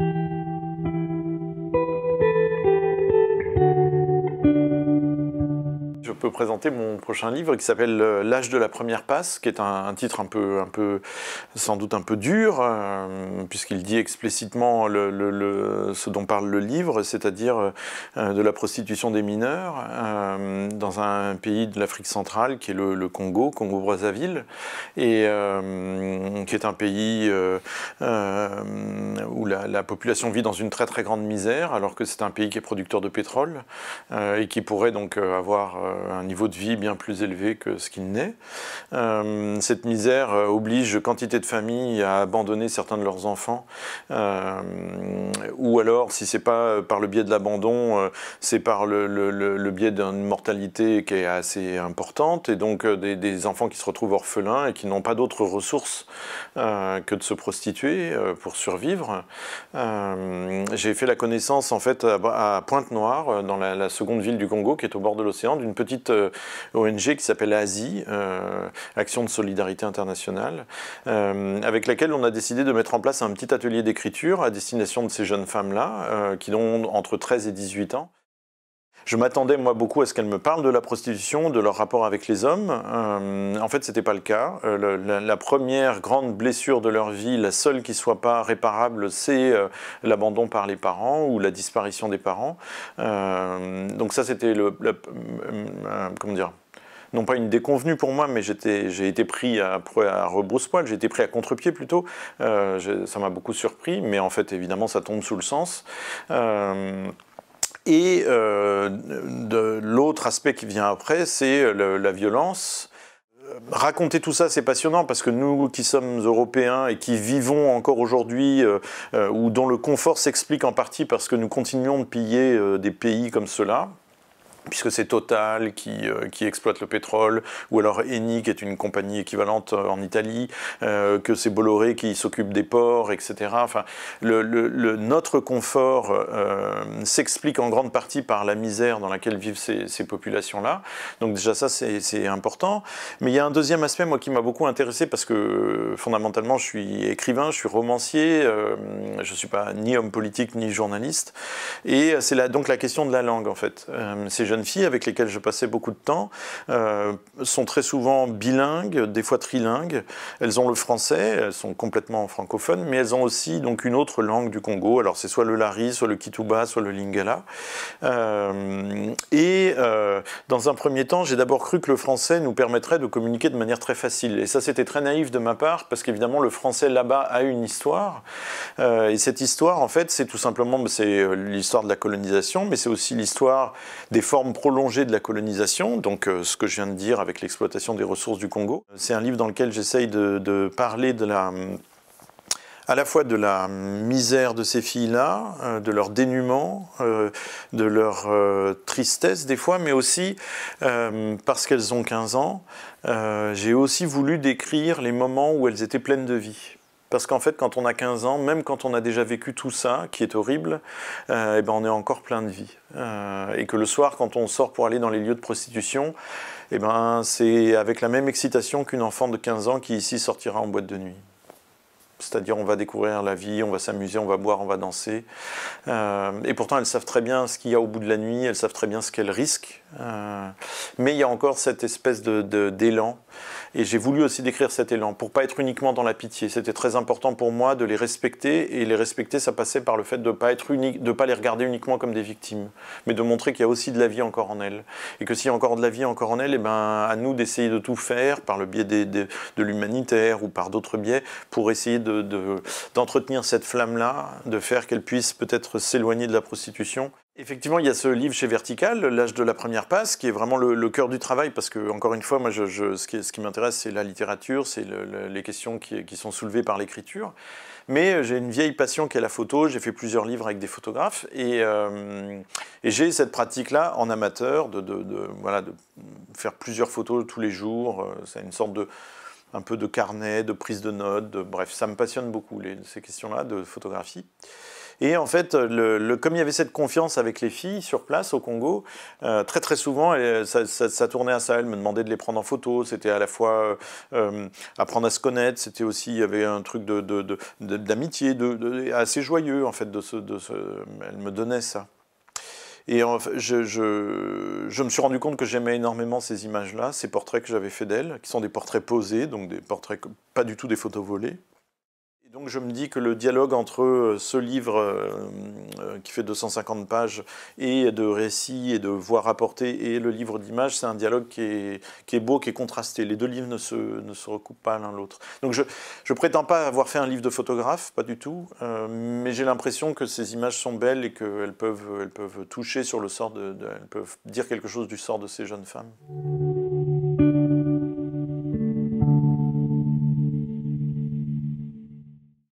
Thank you. peux présenter mon prochain livre qui s'appelle euh, L'âge de la première passe, qui est un, titre un peu, un peu, sans doute un peu dur, euh, puisqu'il dit explicitement le, ce dont parle le livre, c'est-à-dire euh, de la prostitution des mineurs dans un pays de l'Afrique centrale qui est le, Congo, Congo-Brazzaville, et qui est un pays où la, la, population vit dans une très très grande misère, alors que c'est un pays qui est producteur de pétrole et qui pourrait donc avoir euh, un niveau de vie bien plus élevé que ce qu'il n'est. Euh, cette misère euh, oblige quantité de familles à abandonner certains de leurs enfants, ou alors, si c'est pas par le biais de l'abandon, c'est par le, biais d'une mortalité qui est assez importante, et donc des, enfants qui se retrouvent orphelins et qui n'ont pas d'autres ressources que de se prostituer pour survivre. J'ai fait la connaissance en fait à, Pointe-Noire, dans la seconde ville du Congo, qui est au bord de l'océan, d'une petite euh, ONG qui s'appelle ASIE, euh, Action de Solidarité Internationale, euh, avec laquelle on a décidé de mettre en place un petit atelier d'écriture à destination de ces jeunes femmes-là, qui ont entre 13 et 18 ans. Je m'attendais moi beaucoup à ce qu'elle me parle de la prostitution, de leur rapport avec les hommes. Euh, en fait, ce n'était pas le cas. Euh, la, première grande blessure de leur vie, la seule qui soit pas réparable, c'est euh, l'abandon par les parents ou la disparition des parents. donc ça, c'était le, comment dire non pas une déconvenue pour moi, mais j'ai été pris à, à rebrousse-poil, j'ai été pris à contre-pied plutôt. ça m'a beaucoup surpris, mais en fait, évidemment, ça tombe sous le sens. Et euh, l'autre aspect qui vient après, c'est euh, la violence. Raconter tout ça, c'est passionnant parce que nous qui sommes européens et qui vivons encore aujourd'hui, euh, ou dont le confort s'explique en partie parce que nous continuons de piller des pays comme cela, puisque c'est Total euh, qui, exploite le pétrole, ou alors Eni qui est une compagnie équivalente euh, en Italie, euh, que c'est Bolloré qui s'occupe des ports, etc. Enfin, le, notre confort s'explique en grande partie par la misère dans laquelle vivent ces, ces populations-là. Donc déjà ça, c'est important. Mais il y a un deuxième aspect, moi, qui m'a beaucoup intéressé, parce que fondamentalement, je suis écrivain, je suis romancier, je ne suis pas ni homme politique, ni journaliste. Et c'est donc la question de la langue, en fait. ces jeunes filles avec lesquelles je passais beaucoup de temps euh, sont très souvent bilingues, des fois trilingues. Elles ont le français, elles sont complètement francophones, mais elles ont aussi donc une autre langue du Congo. Alors c'est soit le Lari, soit le Kituba, soit le Lingala. Euh, et euh, dans un premier temps, j'ai d'abord cru que le français nous permettrait de communiquer de manière très facile. Et ça, c'était très naïf de ma part, parce qu'évidemment, le français là-bas a une histoire. et cette histoire, en fait, c'est tout simplement c'est l'histoire de la colonisation, mais c'est aussi l'histoire des formes prolongée de la colonisation, donc euh, ce que je viens de dire avec l'exploitation des ressources du Congo. C'est un livre dans lequel j'essaye de, parler de la, à la fois de la misère de ces filles-là, euh, de leur dénuement, euh, de leur tristesse des fois, mais aussi parce qu'elles ont 15 ans, j'ai aussi voulu décrire les moments où elles étaient pleines de vie. Parce qu'en fait, quand on a 15 ans, même quand on a déjà vécu tout ça, qui est horrible, et euh, eh ben on est encore plein de vie. Euh, et que le soir, quand on sort pour aller dans les lieux de prostitution, et eh ben c'est avec la même excitation qu'une enfant de 15 ans qui ici sortira en boîte de nuit. C'est-à-dire, on va découvrir la vie, on va s'amuser, on va boire, on va danser. Euh, et pourtant, elles savent très bien ce qu'il y a au bout de la nuit, elles savent très bien ce qu'elles risquent. mais il y a encore cette espèce d'élan. De, et j'ai voulu aussi décrire cet élan pour pas être uniquement dans la pitié. C'était très important pour moi de les respecter et les respecter, ça passait par le fait de pas être de pas les regarder uniquement comme des victimes, mais de montrer qu'il y a aussi de la vie encore en elles et que s'il y a encore de la vie encore en elles, et eh ben à nous d'essayer de tout faire par le biais de l'humanitaire ou par d'autres biais pour essayer d'entretenir cette flamme là, de faire qu'elle puisse peut-être s'éloigner de la prostitution. Effectivement, il y a ce livre chez Vertical, L'âge de la première passe, qui est vraiment le, cœur du travail, parce que, encore une fois, moi, ce qui, m'intéresse, c'est la littérature, c'est les questions qui, sont soulevées par l'écriture. Mais euh, j'ai une vieille passion qui est la photo, j'ai fait plusieurs livres avec des photographes, et, euh, j'ai cette pratique-là en amateur, de, de, faire plusieurs photos tous les jours, euh, c'est une sorte de un peu de carnet, de prise de notes, bref, ça me passionne beaucoup, ces questions-là de photographie. Et en fait, le, comme il y avait cette confiance avec les filles sur place au Congo, euh, très très souvent, euh, ça, tournait à ça. Elle me demandait de les prendre en photo. C'était à la fois euh, apprendre à se connaître. C'était aussi, il y avait un truc d'amitié, de, assez joyeux en fait. De de ce, elle me donnait ça. Et je, me suis rendu compte que j'aimais énormément ces images-là, ces portraits que j'avais fait d'elle, qui sont des portraits posés, donc des portraits pas du tout des photos volées donc je me dis que le dialogue entre euh, ce livre euh, euh, qui fait 250 pages et de récits et de voix rapportées et le livre d'images, c'est un dialogue qui est, beau, qui est contrasté. Les deux livres ne se, recoupent pas l'un l'autre. Donc je ne prétends pas avoir fait un livre de photographe, pas du tout, mais j'ai l'impression que ces images sont belles et qu'elles peuvent, elles peuvent toucher sur le sort, elles peuvent dire quelque chose du sort de ces jeunes femmes.